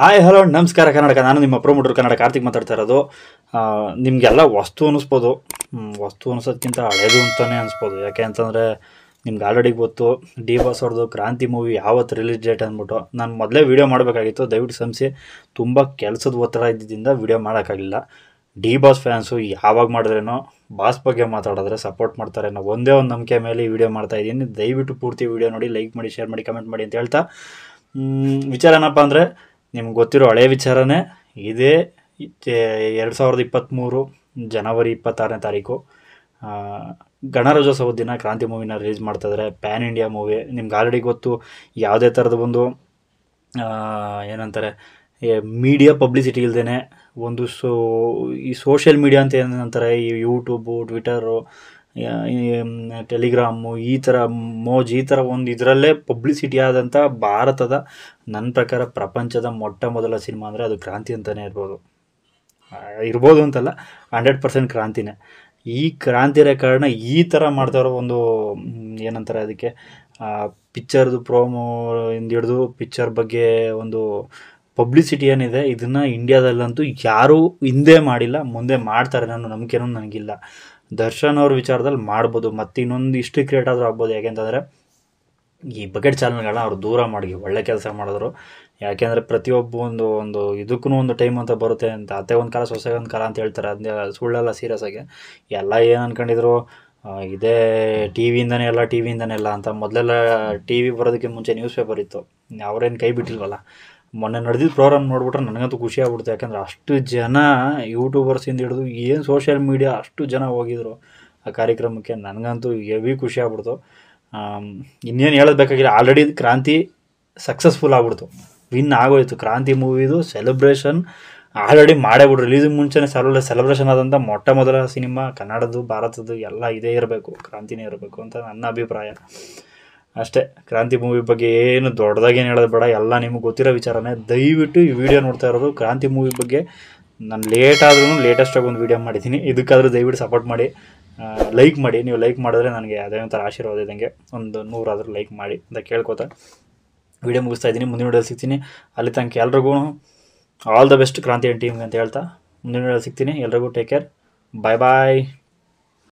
hi hello ನಮಸ್ಕಾರ ಕನ್ನಡಕ ನಾನು ನಿಮ್ಮ ಪ್ರೊಮೋಟರ್ ಕನ್ನಡ ಕಾರ್ತಿಕ್ ಮಾತಾಡ್ತಾ ಇರೋದು ನಿಮಗೆಲ್ಲ ವಸ್ತು ಅನಿಸ್ಬೋದು ವಸ್ತು ಅನಿಸೋದಕ್ಕಿಂತ ಹಳೇದು ಅಂತಲೇ ಅನಿಸ್ಬೋದು ಯಾಕೆ ಅಂತಂದರೆ ನಿಮ್ಗೆ ಆಲ್ರೆಡಿ ಗೊತ್ತು ಡಿ ಬಾಸ್ ಅವ್ರದ್ದು ಕ್ರಾಂತಿ ಮೂವಿ ಯಾವತ್ತು ರಿಲೀಸ್ ಡೇಟ್ ಅಂದ್ಬಿಟ್ಟು ನಾನು ಮೊದಲೇ ವೀಡಿಯೋ ಮಾಡಬೇಕಾಗಿತ್ತು ದಯವಿಟ್ಟು ಸಂಸ್ಥೆ ತುಂಬ ಕೆಲಸದ ಒತ್ತಡ ಇದ್ದಿದ್ದರಿಂದ ವೀಡಿಯೋ ಮಾಡೋಕ್ಕಾಗಿಲ್ಲ ಡಿ ಬಾಸ್ ಫ್ಯಾನ್ಸು ಯಾವಾಗ ಮಾಡಿದ್ರೇನೋ ಬಾಸ್ ಬಗ್ಗೆ ಮಾತಾಡಿದ್ರೆ ಸಪೋರ್ಟ್ ಮಾಡ್ತಾರೆ ನಾವು ಒಂದೇ ಒಂದು ನಂಬಿಕೆ ಮೇಲೆ ಈ ವಿಡಿಯೋ ಮಾಡ್ತಾ ಇದ್ದೀನಿ ದಯವಿಟ್ಟು ಪೂರ್ತಿ ವೀಡಿಯೋ ನೋಡಿ ಲೈಕ್ ಮಾಡಿ ಶೇರ್ ಮಾಡಿ ಕಮೆಂಟ್ ಮಾಡಿ ಅಂತ ಹೇಳ್ತಾ ವಿಚಾರ ಏನಪ್ಪ ಅಂದರೆ ನಿಮ್ಗೆ ಗೊತ್ತಿರೋ ಹಳೆಯ ವಿಚಾರನೇ ಇದೇ ಎರಡು ಸಾವಿರದ ಇಪ್ಪತ್ತ್ಮೂರು ಜನವರಿ ಇಪ್ಪತ್ತಾರನೇ ತಾರೀಕು ಗಣರಾಜ್ಯೋತ್ಸವ ದಿನ ಕ್ರಾಂತಿ ಮೂವಿನ ರಿಲೀಸ್ ಮಾಡ್ತಾಯಿದ್ದಾರೆ ಪ್ಯಾನ್ ಇಂಡಿಯಾ ಮೂವಿ ನಿಮ್ಗೆ ಆಲ್ರೆಡಿ ಗೊತ್ತು ಯಾವುದೇ ಥರದ ಒಂದು ಏನಂತಾರೆ ಮೀಡಿಯಾ ಪಬ್ಲಿಸಿಟಿ ಇಲ್ದೇನೆ ಒಂದು ಸೋ ಈ ಸೋಷಿಯಲ್ ಮೀಡಿಯಾ ಅಂತ ಏನಂತಾರೆ ಈ ಯೂಟ್ಯೂಬು ಟ್ವಿಟರು ಟೆಲಿಗ್ರಾಮು ಈ ಥರ ಮೋಜ್ ಈ ಥರ ಒಂದು ಇದರಲ್ಲೇ ಪಬ್ಲಿಸಿಟಿ ಆದಂಥ ಭಾರತದ ನನ್ನ ಪ್ರಕಾರ ಪ್ರಪಂಚದ ಮೊಟ್ಟ ಮೊದಲ ಸಿನಿಮಾ ಅಂದರೆ ಅದು ಕ್ರಾಂತಿ ಅಂತಲೇ ಇರ್ಬೋದು ಇರ್ಬೋದು ಅಂತಲ್ಲ ಹಂಡ್ರೆಡ್ ಪರ್ಸೆಂಟ್ ಕ್ರಾಂತಿನೇ ಈ ಕ್ರಾಂತಿ ಕಾರಣ ಈ ಥರ ಮಾಡ್ತಾರೋ ಒಂದು ಏನಂತಾರೆ ಅದಕ್ಕೆ ಪಿಕ್ಚರ್ದು ಪ್ರೋಮೋ ಇಂದ ಹಿಡಿದು ಪಿಕ್ಚರ್ ಬಗ್ಗೆ ಒಂದು ಪಬ್ಲಿಸಿಟಿ ಏನಿದೆ ಇದನ್ನು ಇಂಡಿಯಾದಲ್ಲಂತೂ ಯಾರೂ ಹಿಂದೆ ಮಾಡಿಲ್ಲ ಮುಂದೆ ಮಾಡ್ತಾರೆ ನಾನು ನಂಬಿಕೆನೂ ನನಗಿಲ್ಲ ದರ್ಶನ್ ಅವ್ರ ವಿಚಾರದಲ್ಲಿ ಮಾಡ್ಬೋದು ಮತ್ತು ಇನ್ನೊಂದು ಇಷ್ಟು ಕ್ರಿಯೇಟ್ ಆದರೂ ಆಗ್ಬೋದು ಯಾಕೆಂತಂದರೆ ಈ ಬಕೆಟ್ ಚಾನಲ್ಗಳನ್ನ ಅವ್ರು ದೂರ ಮಾಡಿ ಒಳ್ಳೆ ಕೆಲಸ ಮಾಡಿದ್ರು ಯಾಕೆಂದರೆ ಪ್ರತಿಯೊಬ್ಬ ಒಂದು ಒಂದು ಇದಕ್ಕೂ ಒಂದು ಟೈಮ್ ಅಂತ ಬರುತ್ತೆ ಅಂತ ಅತ್ತೆ ಒಂದು ಕಾಲ ಸೊಸೆ ಒಂದು ಕಾಲ ಅಂತ ಹೇಳ್ತಾರೆ ಅದನ್ನ ಸುಳ್ಳೆಲ್ಲ ಸೀರಿಯಸ್ ಆಗಿ ಎಲ್ಲ ಏನು ಅಂದ್ಕೊಂಡಿದ್ರು ಇದೇ ಟಿ ವಿಯಿಂದನೇ ಎಲ್ಲ ಟಿ ವಿಯಿಂದನೇ ಎಲ್ಲ ಅಂತ ಮೊದಲೆಲ್ಲ ಟಿ ವಿ ಬರೋದಕ್ಕೆ ಮುಂಚೆ ನ್ಯೂಸ್ ಪೇಪರ್ ಇತ್ತು ಅವರೇನು ಕೈ ಬಿಟ್ಟಿಲ್ವಲ್ಲ ಮೊನ್ನೆ ನಡೆದಿದ್ದ ಪ್ರೋಗ್ರಾಮ್ ನೋಡ್ಬಿಟ್ರೆ ನನಗಂತೂ ಖುಷಿ ಆಗ್ಬಿಡ್ತು ಯಾಕಂದರೆ ಅಷ್ಟು ಜನ ಯೂಟ್ಯೂಬರ್ಸಿಂದ ಹಿಡಿದು ಏನು ಸೋಷಿಯಲ್ ಮೀಡಿಯಾ ಅಷ್ಟು ಜನ ಹೋಗಿದ್ರು ಆ ಕಾರ್ಯಕ್ರಮಕ್ಕೆ ನನಗಂತೂ ಹೆವಿ ಖುಷಿ ಆಗ್ಬಿಡ್ತು ಇನ್ನೇನು ಹೇಳೋದು ಆಲ್ರೆಡಿ ಕ್ರಾಂತಿ ಸಕ್ಸಸ್ಫುಲ್ ಆಗ್ಬಿಡ್ತು ವಿನ್ ಆಗೋಯ್ತು ಕ್ರಾಂತಿ ಮೂವಿದು ಸೆಲೆಬ್ರೇಷನ್ ಆಲ್ರೆಡಿ ಮಾಡೇಬಿಟ್ಟು ರಿಲೀಸ್ ಮುಂಚೆನೇ ಸರ್ವಲ್ಲ ಸೆಲೆಬ್ರೇಷನ್ ಆದಂಥ ಮೊಟ್ಟ ಮೊದಲ ಸಿನಿಮಾ ಕನ್ನಡದ್ದು ಭಾರತದ್ದು ಎಲ್ಲ ಇದೇ ಇರಬೇಕು ಕ್ರಾಂತಿನೇ ಇರಬೇಕು ಅಂತ ನನ್ನ ಅಭಿಪ್ರಾಯ ಅಷ್ಟೇ ಕ್ರಾಂತಿ ಮೂವಿ ಬಗ್ಗೆ ಏನು ದೊಡ್ಡದಾಗೇನು ಹೇಳೋದು ಬೇಡ ಎಲ್ಲ ನಿಮ್ಗೆ ಗೊತ್ತಿರೋ ವಿಚಾರನೇ ದಯವಿಟ್ಟು ಈ ವಿಡಿಯೋ ನೋಡ್ತಾ ಇರೋದು ಕ್ರಾಂತಿ ಮೂವಿ ಬಗ್ಗೆ ನಾನು ಲೇಟ್ ಆದ್ರೂ ಲೇಟೆಸ್ಟಾಗಿ ಒಂದು ವೀಡಿಯೋ ಮಾಡಿದ್ದೀನಿ ಇದಕ್ಕಾದರೂ ದಯವಿಟ್ಟು ಸಪೋರ್ಟ್ ಮಾಡಿ ಲೈಕ್ ಮಾಡಿ ನೀವು ಲೈಕ್ ಮಾಡಿದ್ರೆ ನನಗೆ ಅದೇ ಒಂಥರ ಆಶೀರ್ವಾದ ಇದ್ದಂಗೆ ಒಂದು ನೂರಾದರೂ ಲೈಕ್ ಮಾಡಿ ಅಂತ ಕೇಳ್ಕೊತ ವಿಡಿಯೋ ಮುಗಿಸ್ತಾ ಇದ್ದೀನಿ ಮುಂದಿನ ವಿಡಿಯೋ ಸಿಗ್ತೀನಿ ಅಲ್ಲಿ ತನಕ ಎಲ್ರಿಗೂ ಆಲ್ ದ ಬೆಸ್ಟ್ ಕ್ರಾಂತಿ ಟೀಮ್ಗೆ ಅಂತ ಹೇಳ್ತಾ ಮುಂದಿನ ವಿಡಿಯೋ ಸಿಗ್ತೀನಿ ಎಲ್ರಿಗೂ ಟೇಕ್ ಕೇರ್ ಬಾಯ್ ಬಾಯ್